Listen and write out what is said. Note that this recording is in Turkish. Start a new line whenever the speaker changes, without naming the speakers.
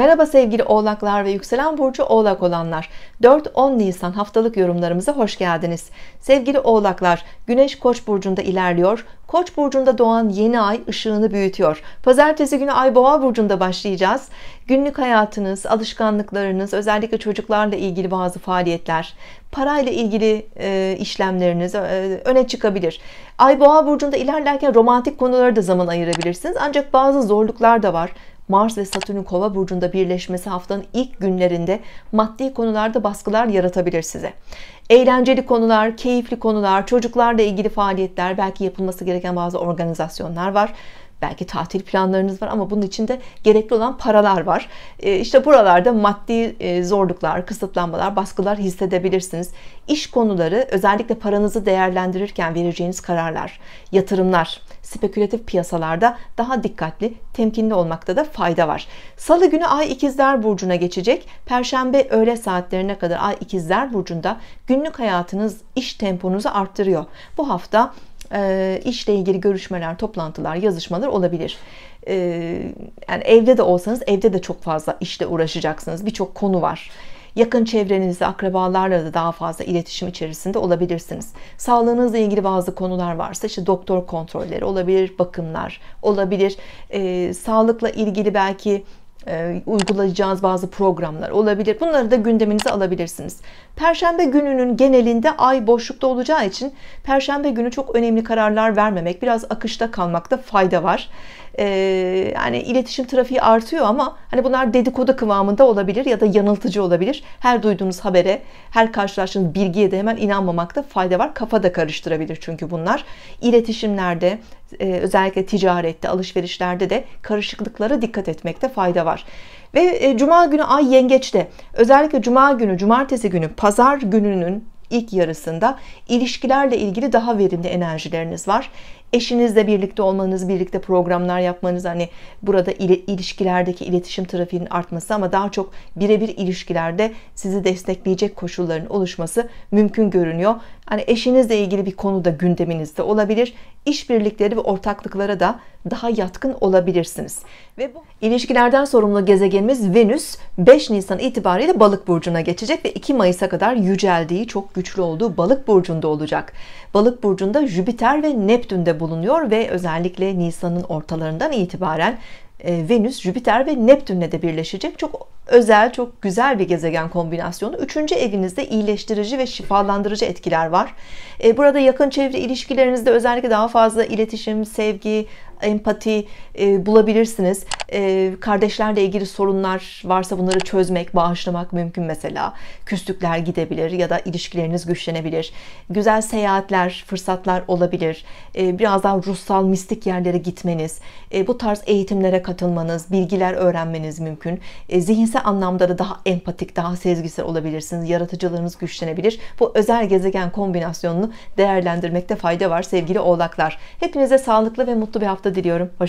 Merhaba sevgili oğlaklar ve yükselen burcu oğlak olanlar 4-10 Nisan haftalık yorumlarımıza hoş geldiniz sevgili oğlaklar Güneş Koç burcunda ilerliyor Koç burcunda doğan yeni ay ışığını büyütüyor pazartesi günü ay boğa burcunda başlayacağız günlük hayatınız alışkanlıklarınız özellikle çocuklarla ilgili bazı faaliyetler parayla ilgili e, işlemleriniz e, öne çıkabilir ay boğa burcunda ilerlerken romantik konulara da zaman ayırabilirsiniz ancak bazı zorluklar da var Mars ve Satürn'ün kova burcunda birleşmesi haftanın ilk günlerinde maddi konularda baskılar yaratabilir size. Eğlenceli konular, keyifli konular, çocuklarla ilgili faaliyetler, belki yapılması gereken bazı organizasyonlar var belki tatil planlarınız var ama bunun için de gerekli olan paralar var. E, işte buralarda maddi e, zorluklar, kısıtlanmalar, baskılar hissedebilirsiniz. İş konuları özellikle paranızı değerlendirirken vereceğiniz kararlar, yatırımlar, spekülatif piyasalarda daha dikkatli, temkinli olmakta da fayda var. Salı günü Ay İkizler Burcu'na geçecek. Perşembe öğle saatlerine kadar Ay İkizler Burcu'nda günlük hayatınız iş temponuzu arttırıyor. Bu hafta e, işle ilgili görüşmeler, toplantılar, yazışmalar olabilir. Ee, yani evde de olsanız evde de çok fazla işle uğraşacaksınız. Birçok konu var. Yakın çevrenizde, akrabalarla da daha fazla iletişim içerisinde olabilirsiniz. Sağlığınızla ilgili bazı konular varsa işte doktor kontrolleri olabilir, bakımlar olabilir. E, sağlıkla ilgili belki e, uygulayacağınız bazı programlar olabilir. Bunları da gündeminize alabilirsiniz. Perşembe gününün genelinde ay boşlukta olacağı için perşembe günü çok önemli kararlar vermemek, biraz akışta kalmakta fayda var. Ee, yani iletişim trafiği artıyor ama hani bunlar dedikodu kıvamında olabilir ya da yanıltıcı olabilir. Her duyduğunuz habere, her karşılaştığınız bilgiye de hemen inanmamakta fayda var. Kafa da karıştırabilir çünkü bunlar. İletişimlerde, e, özellikle ticarette, alışverişlerde de karışıklıklara dikkat etmekte fayda var. Ve e, cuma günü ay yengeçte. Özellikle cuma günü, cumartesi günü, pazar gününün ilk yarısında ilişkilerle ilgili daha verimli enerjileriniz var eşinizle birlikte olmanız, birlikte programlar yapmanız hani burada ilişkilerdeki iletişim trafiğinin artması ama daha çok birebir ilişkilerde sizi destekleyecek koşulların oluşması mümkün görünüyor. Hani eşinizle ilgili bir konu da gündeminizde olabilir. İşbirlikleri ve ortaklıklara da daha yatkın olabilirsiniz. Ve bu ilişkilerden sorumlu gezegenimiz Venüs 5 Nisan itibariyle Balık burcuna geçecek ve 2 Mayıs'a kadar yüceldiği, çok güçlü olduğu Balık burcunda olacak. Balık burcunda Jüpiter ve Neptün de bulunuyor ve özellikle Nisan'ın ortalarından itibaren e, Venüs, Jüpiter ve Neptün'le de birleşecek. Çok özel, çok güzel bir gezegen kombinasyonu. Üçüncü evinizde iyileştirici ve şifalandırıcı etkiler var. E, burada yakın çevre ilişkilerinizde özellikle daha fazla iletişim, sevgi, empati e, bulabilirsiniz. E, kardeşlerle ilgili sorunlar varsa bunları çözmek, bağışlamak mümkün mesela. Küslükler gidebilir ya da ilişkileriniz güçlenebilir. Güzel seyahatler, fırsatlar olabilir. E, biraz ruhsal, mistik yerlere gitmeniz, e, bu tarz eğitimlere katılmanız, bilgiler öğrenmeniz mümkün. E, zihinsel anlamda da daha empatik, daha sezgisel olabilirsiniz. Yaratıcılığınız güçlenebilir. Bu özel gezegen kombinasyonunu değerlendirmekte fayda var sevgili oğlaklar. Hepinize sağlıklı ve mutlu bir hafta hafta diliyorum. Hoşçakalın.